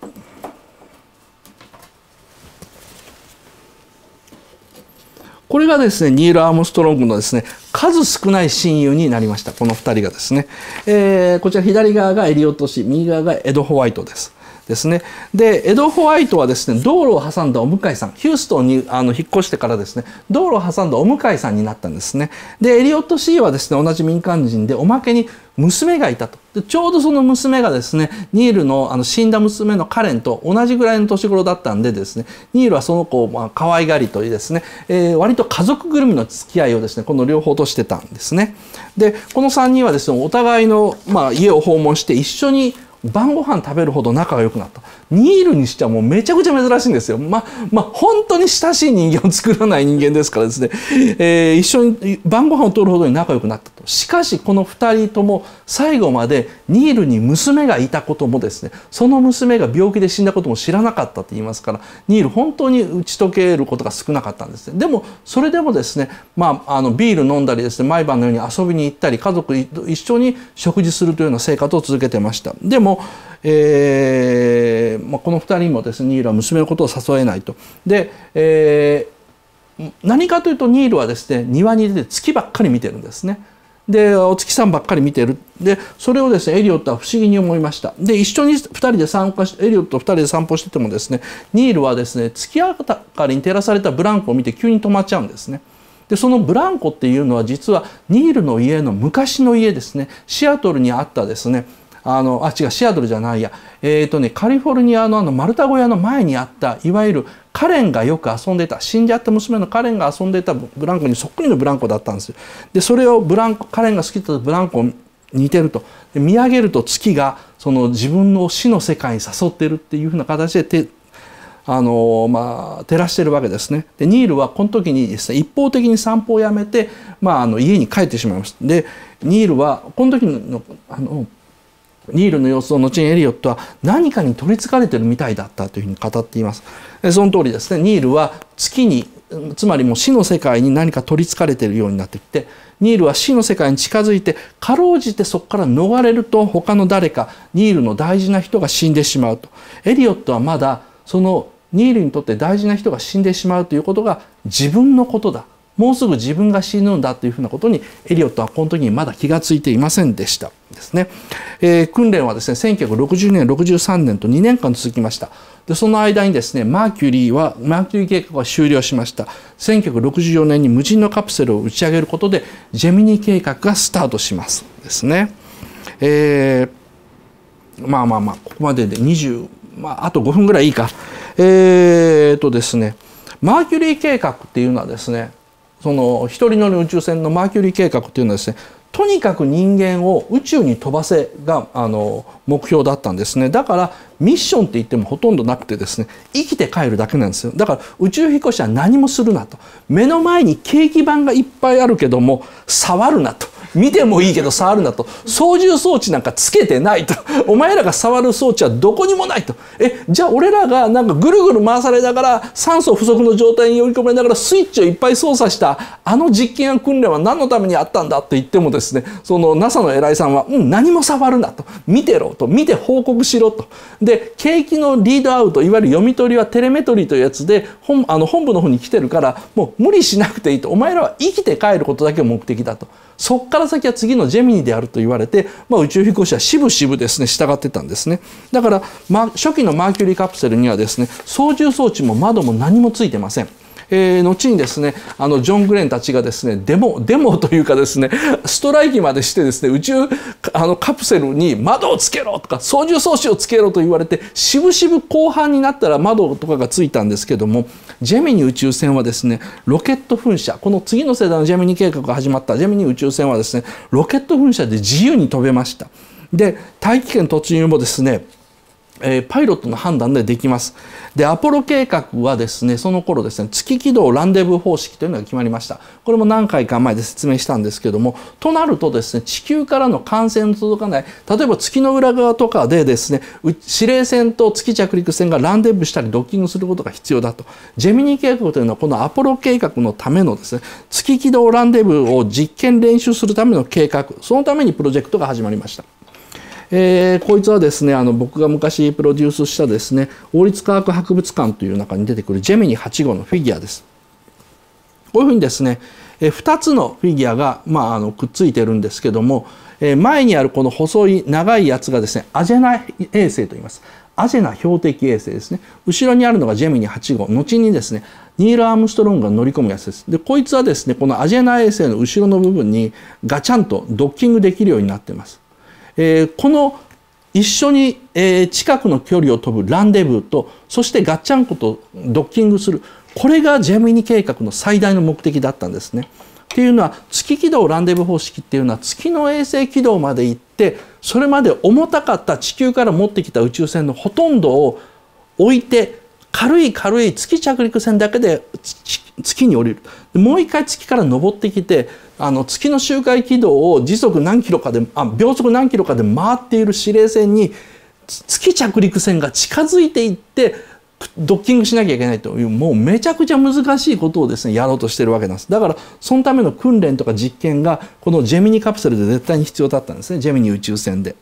これがですね、ニール・アームストロングのですね、数少ない親友になりました。この二人がですね。えー、こちら左側がエリオット氏、右側がエド・ホワイトです。ですねでエド・ホワイトはですね道路を挟んだお向かいさんヒューストンにあの引っ越してからですね道路を挟んだお向かいさんになったんですねでエリオット・シーはですね同じ民間人でおまけに娘がいたとでちょうどその娘がですねニールのあの死んだ娘のカレンと同じぐらいの年頃だったんでですねニールはその子をまあ可愛がりというですね、えー、割と家族ぐるみの付き合いをですねこの両方としてたんですね。でこの3人はですねお互いの、まあ、家を訪問して一緒に晩ご飯食べるほど仲が良くなったニールにしてはもうめちゃくちゃ珍しいんですよ。ま、まあ、本当に親しい人間を作らない人間ですからですね、えー、一緒に晩ご飯を取るほどに仲良くなったと。しかし、この二人とも最後までニールに娘がいたこともですね、その娘が病気で死んだことも知らなかったと言いますから、ニール本当に打ち解けることが少なかったんですね。でも、それでもですね、まあ、あの、ビール飲んだりですね、毎晩のように遊びに行ったり、家族と一緒に食事するというような生活を続けてました。でも、えーー、まあ、この2人もですねニールは娘のことを誘えないと。で、えー、何かというとニールはですね庭に出て月ばっかり見てるんですね。でお月さんばっかり見てるでそれをですねエリオットは不思議に思いましたで一緒に2人で散歩エリオット2人で散歩しててもですねニールはですね月明かりに照らされたブランコを見て急に止まっちゃうんですねでそのブランコっていうのは実はニールの家の昔の家ですねシアトルにあったですねあの、あ、違う、シアトルじゃないや。えっ、ー、とね、カリフォルニアのあの、丸太小屋の前にあった、いわゆるカレンがよく遊んでた、死んじゃった娘のカレンが遊んでたブランコにそっくりのブランコだったんですよ。で、それをブランコ、カレンが好きだったブランコに似てると。で見上げると月が、その自分の死の世界に誘ってるっていうふうな形で手、あのまあ、照らしてるわけですね。でニールはこの時にですね一方的に散歩をやめて、まあ、あの家に帰ってしまいまたでニールはこの時のあのニールの様子を後にエリオットは何かに取りつかれてるみたいだったというふうに語っています。その通りですねニールは月につまりもう死の世界に何か取りつかれてるようになってきてニールは死の世界に近づいてかろうじてそこから逃れると他の誰かニールの大事な人が死んでしまうとエリオットはまだそのニールにとって大事な人が死んでしまうということが自分のことだもうすぐ自分が死ぬんだというふうなことにエリオットはこの時にまだ気がついていませんでしたですね、えー、訓練はですね1960年63年と2年間続きましたでその間にですねマーキュリーはマーキュリー計画は終了しました1964年に無人のカプセルを打ち上げることでジェミニ計画がスタートしますですね、えー、まあまあまあここまでで20まああと5分ぐらいいいかえー、っとですねマーキュリー計画っていうのはですねその一人乗り宇宙船のマーキュリー計画というのはですねとにかく人間を宇宙に飛ばせがあの目標だったんですねだからミッションって言ってもほとんどなくてですね生きて帰るだけなんですよだから宇宙飛行士は何もするなと目の前にケーキ板がいっぱいあるけども触るなと見てもいいけど触るなと操縦装置なんかつけてないと お前らが触る装置はどこにもないとえじゃあ俺らがなんかぐるぐる回されながら酸素不足の状態に呼び込まれながらスイッチをいっぱい操作したあの実験や訓練は何のためにあったんだと言ってもですねその NASA の偉いさんは、うん、何も触るなと見てろと見て報告しろとで景気のリードアウトいわゆる読み取りはテレメトリーというやつで本あの本部の方に来てるからもう無理しなくていいとお前らは生きて帰ることだけ目的だと。そこから先は次のジェミニであると言われて、まあ、宇宙飛行士はしぶしぶですね従ってたんですねだから、ま、初期のマーキュリーカプセルにはですね操縦装置も窓も何もついてません。えー、後にですねあのジョン・グレンたちがですねデモデモというかですねストライキまでしてですね宇宙あのカプセルに窓をつけろとか操縦装置をつけろと言われて渋々後半になったら窓とかがついたんですけどもジェミニ宇宙船はですねロケット噴射この次の世代のジェミニ計画が始まったジェミニ宇宙船はですねロケット噴射で自由に飛べました。で大気圏突入もですねえパイロットの判断でできます。で、アポロ計画はですね、その頃ですね、月軌道ランデブー方式というのが決まりました。これも何回か前で説明したんですけども、となるとですね、地球からの感染の届かない、例えば月の裏側とかでですね、司令船と月着陸船がランデブーしたりドッキングすることが必要だと。ジェミニ計画というのはこのアポロ計画のためのですね、月軌道ランデブーを実験練習するための計画、そのためにプロジェクトが始まりました。えー、こいつはですねあの僕が昔プロデュースしたですね王立科学博物館という中に出てくるジェミニ8号のフィギュアです。こういうふうにですね、えー、2つのフィギュアが、まあ、あのくっついてるんですけども、えー、前にあるこの細い長いやつがですねアジェナ衛星と言います。アジェナ標的衛星ですね。後ろにあるのがジェミニ8号。後にですね、ニール・アームストロングが乗り込むやつです。で、こいつはですね、このアジェナ衛星の後ろの部分にガチャンとドッキングできるようになってます。えー、この一緒に、えー、近くの距離を飛ぶランデブーとそしてガッチャンコとドッキングするこれがジェミニ計画の最大の目的だったんですね。っていうのは月軌道ランデブー方式っていうのは月の衛星軌道まで行ってそれまで重たかった地球から持ってきた宇宙船のほとんどを置いて軽い軽い月着陸船だけで月に降りるもう一回月から登ってきてあの月の周回軌道を時速何キロかであ秒速何キロかで回っている指令船に月着陸船が近づいていってドッキングしなきゃいけないというもうめちゃくちゃ難しいことをですねやろうとしてるわけなんですだからそのための訓練とか実験がこのジェミニカプセルで絶対に必要だったんですねジェミニ宇宙船で。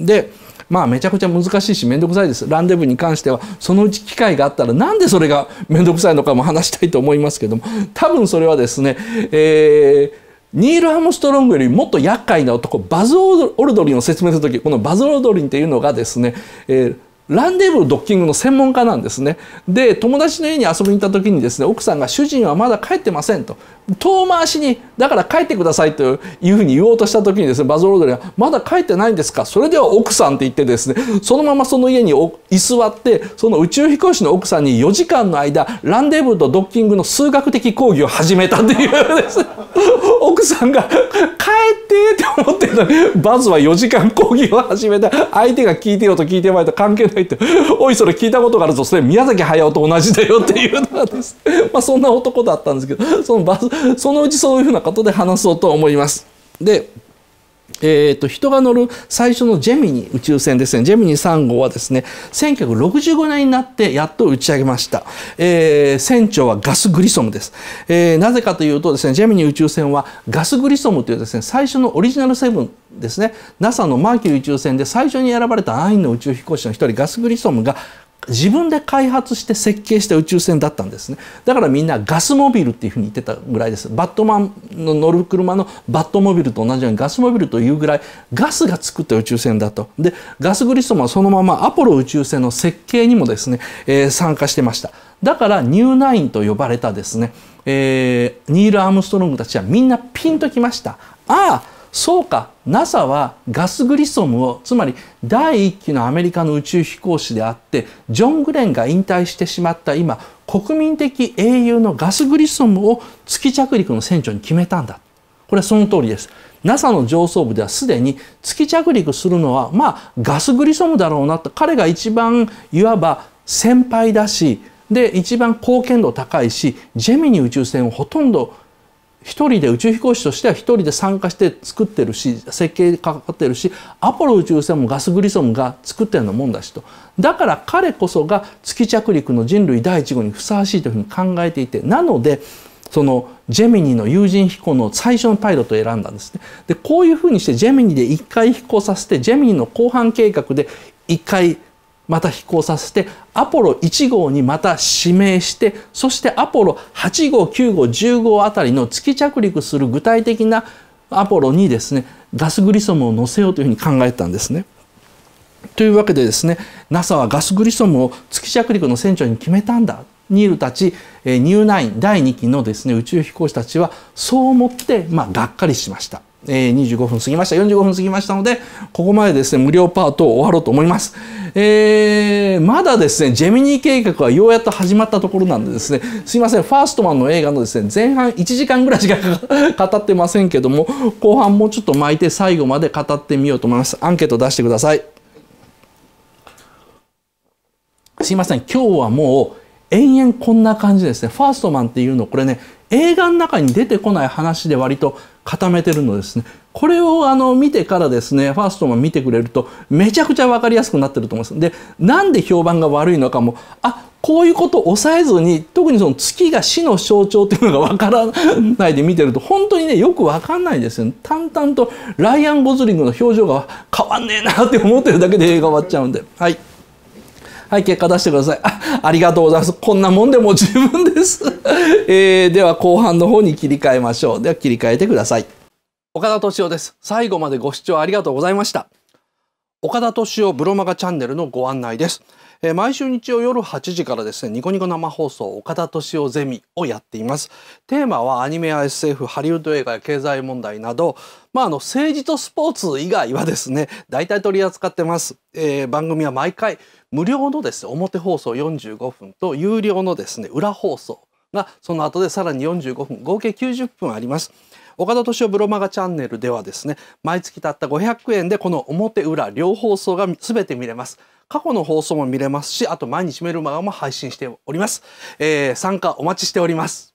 でまあめちゃくちゃ難しいし面倒くさいですランデブーに関してはそのうち機会があったらなんでそれが面倒くさいのかも話したいと思いますけども多分それはですね、えーニール・ハムストロングよりもっと厄介な男バズ・オルドリンを説明する時このバズ・オルドリンっていうのがですね、えー、ランデブードッキングの専門家なんですね。で、友達の家に遊びに行った時にですね、奥さんが主人はまだ帰ってませんと。遠回しにだから帰ってくださいというふうに言おうとした時にですねバズ・ロードリーは「まだ帰ってないんですかそれでは奥さん」って言ってですねそのままその家に居座ってその宇宙飛行士の奥さんに4時間の間ランデブーとドッキングの数学的講義を始めたっていうです、奥さんが「帰って」って思ってるのにバズは4時間講義を始めた相手が聞いてよと聞いてまいと関係ないって「おいそれ聞いたことがあるぞそれ宮崎駿と同じだよ」っていうのがです、まあ、そんな男だったんですけどそのバズそのうちそういうふうなことで話そうと思います。で、えーと、人が乗る最初のジェミニ宇宙船ですねジェミニ3号はですね1965年になってやっと打ち上げました、えー、船長はガス・グリソムです、えー、なぜかというとですねジェミニ宇宙船はガス・グリソムというですね最初のオリジナルセブンですね NASA のマーキュリー宇宙船で最初に選ばれたアインの宇宙飛行士の一人ガス・グリソムが自分で開発して設計した宇宙船だったんですねだからみんなガスモビルっていうふうに言ってたぐらいですバットマンの乗る車のバットモビルと同じようにガスモビルというぐらいガスが作った宇宙船だとでガスグリストもそのままアポロ宇宙船の設計にもですね、えー、参加してましただからニューナインと呼ばれたですね、えー、ニール・アームストロングたちはみんなピンときましたああそうか NASA はガス・グリソムをつまり第一期のアメリカの宇宙飛行士であってジョン・グレンが引退してしまった今国民的英雄のガス・グリソムを月着陸の船長に決めたんだこれはその通りです NASA の上層部ではすでに月着陸するのはまあガス・グリソムだろうなと彼が一番いわば先輩だしで一番貢献度高いしジェミニ宇宙船をほとんど一人で宇宙飛行士としては一人で参加して作ってるし設計かかってるしアポロ宇宙船もガスグリソムが作ってるようなもんだしとだから彼こそが月着陸の人類第1号にふさわしいというふうに考えていてなのでそのジェミニの有人飛行の最初のパイロットを選んだんですね。でこういうふうにしてジェミニで1回飛行させてジェミニの後半計画で1回また飛行させてアポロ1号にまた指名してそしてアポロ8号9号10号あたりの月着陸する具体的なアポロにですねガスグリソムを乗せようというふうに考えたんですね。というわけでですね NASA はガスグリソムを月着陸の船長に決めたんだニールたちニューナイン第2期のですね宇宙飛行士たちはそう思って、まあ、がっかりしました。えー、25分過ぎました45分過ぎましたのでここまでですね無料パートを終わろうと思います、えー、まだですねジェミニー計画はようやっと始まったところなんでですねすいませんファーストマンの映画のですね前半1時間ぐらいしか語ってませんけども後半もうちょっと巻いて最後まで語ってみようと思いますアンケート出してくださいすいません今日はもう延々こんな感じですね。ファーストマンっていうの、これね、映画の中に出てこない話で割と固めてるのですね。これをあの見てからですね、ファーストマン見てくれると、めちゃくちゃ分かりやすくなってると思います。で、なんで評判が悪いのかも、あこういうことを抑えずに、特にその月が死の象徴っていうのが分からないで見てると、本当にね、よく分かんないですよ、ね。淡々とライアン・ゴズリングの表情が変わんねえなって思ってるだけで映画終わっちゃうんで。はい。はい、結果出してください。あ ありがとうございます。こんなもんでも十分です、えー、では後半の方に切り替えましょう。では切り替えてください。岡田敏夫です。最後までご視聴ありがとうございました。岡田敏夫ブロマガチャンネルのご案内です。えー、毎週日曜夜8時からですね、ニコニコ生放送岡田敏夫ゼミをやっています。テーマはアニメや SF、ハリウッド映画や経済問題など、まあ、あの、政治とスポーツ以外はですね、大体取り扱ってます。えー、番組は毎回無料のですね表放送45分と有料のですね裏放送がその後でさらに45分合計90分あります。岡田敏夫ブロマガチャンネルではですね毎月たった500円でこの表裏両放送が全て見れます。過去の放送も見れますしあと毎日メルマガも配信しております。えー、参加お待ちしております。